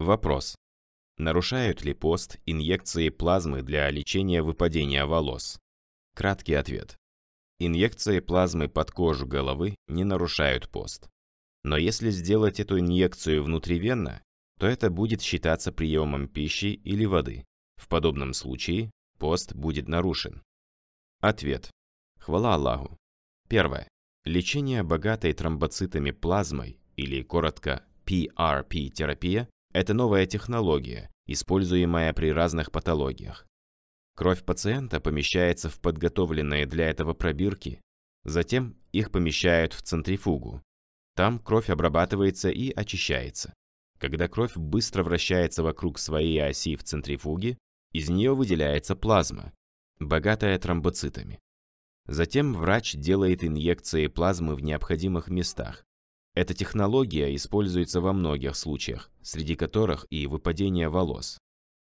Вопрос. Нарушают ли пост инъекции плазмы для лечения выпадения волос? Краткий ответ. Инъекции плазмы под кожу головы не нарушают пост. Но если сделать эту инъекцию внутривенно, то это будет считаться приемом пищи или воды. В подобном случае пост будет нарушен. Ответ. Хвала Аллаху. Первое. Лечение богатой тромбоцитами плазмой или коротко PRP-терапия это новая технология, используемая при разных патологиях. Кровь пациента помещается в подготовленные для этого пробирки, затем их помещают в центрифугу. Там кровь обрабатывается и очищается. Когда кровь быстро вращается вокруг своей оси в центрифуге, из нее выделяется плазма, богатая тромбоцитами. Затем врач делает инъекции плазмы в необходимых местах, эта технология используется во многих случаях, среди которых и выпадение волос.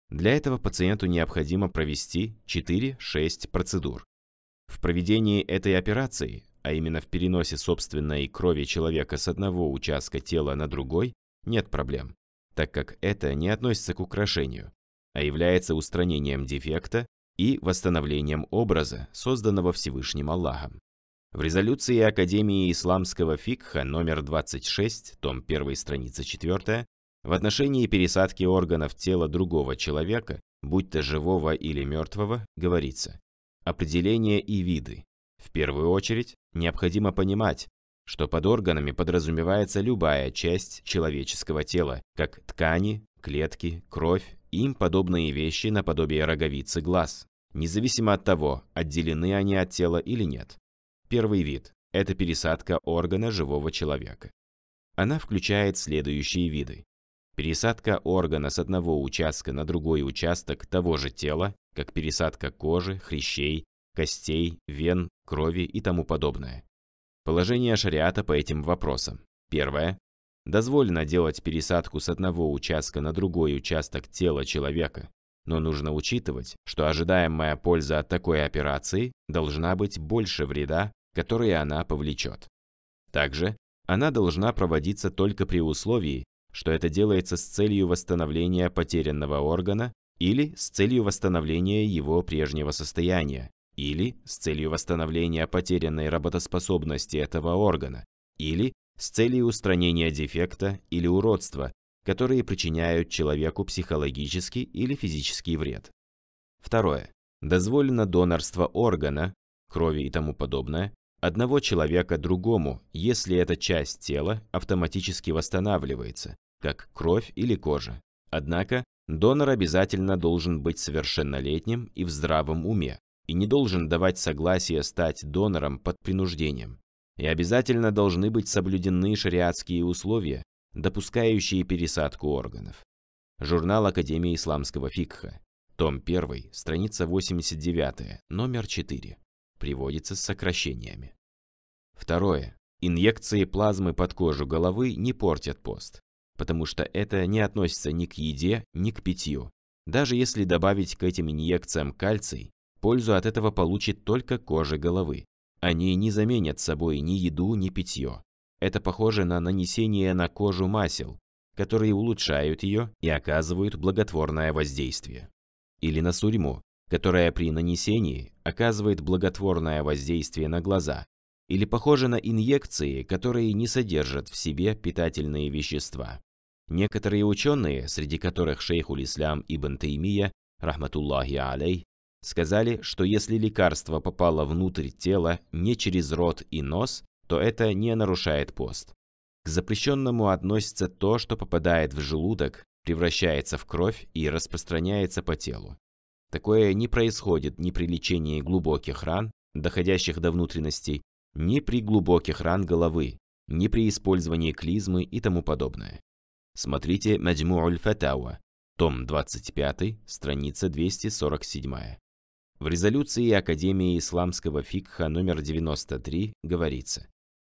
Для этого пациенту необходимо провести 4-6 процедур. В проведении этой операции, а именно в переносе собственной крови человека с одного участка тела на другой, нет проблем, так как это не относится к украшению, а является устранением дефекта и восстановлением образа, созданного Всевышним Аллахом. В резолюции Академии исламского фикха номер 26, том 1, страница 4, в отношении пересадки органов тела другого человека, будь то живого или мертвого, говорится «Определение и виды. В первую очередь, необходимо понимать, что под органами подразумевается любая часть человеческого тела, как ткани, клетки, кровь, им подобные вещи наподобие роговицы глаз, независимо от того, отделены они от тела или нет. Первый вид – это пересадка органа живого человека. Она включает следующие виды. Пересадка органа с одного участка на другой участок того же тела, как пересадка кожи, хрящей, костей, вен, крови и тому подобное. Положение шариата по этим вопросам. Первое. Дозволено делать пересадку с одного участка на другой участок тела человека, но нужно учитывать, что ожидаемая польза от такой операции должна быть больше вреда, который она повлечет. Также она должна проводиться только при условии, что это делается с целью восстановления потерянного органа или с целью восстановления его прежнего состояния, или с целью восстановления потерянной работоспособности этого органа, или с целью устранения дефекта или уродства, которые причиняют человеку психологический или физический вред. Второе. Дозволено донорство органа, крови и тому подобное, одного человека другому, если эта часть тела автоматически восстанавливается, как кровь или кожа. Однако, донор обязательно должен быть совершеннолетним и в здравом уме, и не должен давать согласие стать донором под принуждением. И обязательно должны быть соблюдены шариатские условия, допускающие пересадку органов. Журнал Академии исламского фикха. Том 1, страница 89, номер 4. Приводится с сокращениями. Второе. Инъекции плазмы под кожу головы не портят пост, потому что это не относится ни к еде, ни к питью. Даже если добавить к этим инъекциям кальций, пользу от этого получит только кожа головы. Они не заменят собой ни еду, ни питье. Это похоже на нанесение на кожу масел, которые улучшают ее и оказывают благотворное воздействие. Или на сурьму, которая при нанесении оказывает благотворное воздействие на глаза, или похоже на инъекции, которые не содержат в себе питательные вещества. Некоторые ученые, среди которых шейх Ислам Ибн Таймия, рахматуллахи алей, сказали, что если лекарство попало внутрь тела не через рот и нос, то это не нарушает пост. К запрещенному относится то, что попадает в желудок, превращается в кровь и распространяется по телу. Такое не происходит ни при лечении глубоких ран, доходящих до внутренностей, ни при глубоких ран головы, ни при использовании клизмы и тому подобное. Смотрите Маджму'уль Фатауа, том 25, страница 247. В резолюции Академии исламского фикха номер 93 говорится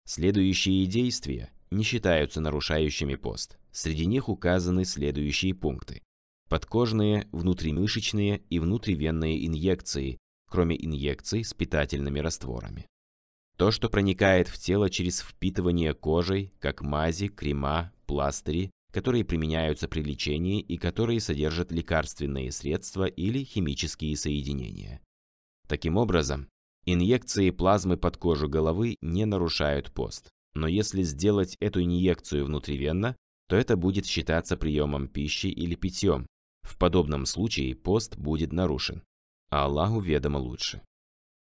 Следующие действия не считаются нарушающими пост. Среди них указаны следующие пункты. Подкожные, внутримышечные и внутривенные инъекции, кроме инъекций с питательными растворами. То, что проникает в тело через впитывание кожей, как мази, крема, пластыри, которые применяются при лечении и которые содержат лекарственные средства или химические соединения. Таким образом, Инъекции плазмы под кожу головы не нарушают пост. Но если сделать эту инъекцию внутривенно, то это будет считаться приемом пищи или питьем. В подобном случае пост будет нарушен. А Аллаху ведомо лучше.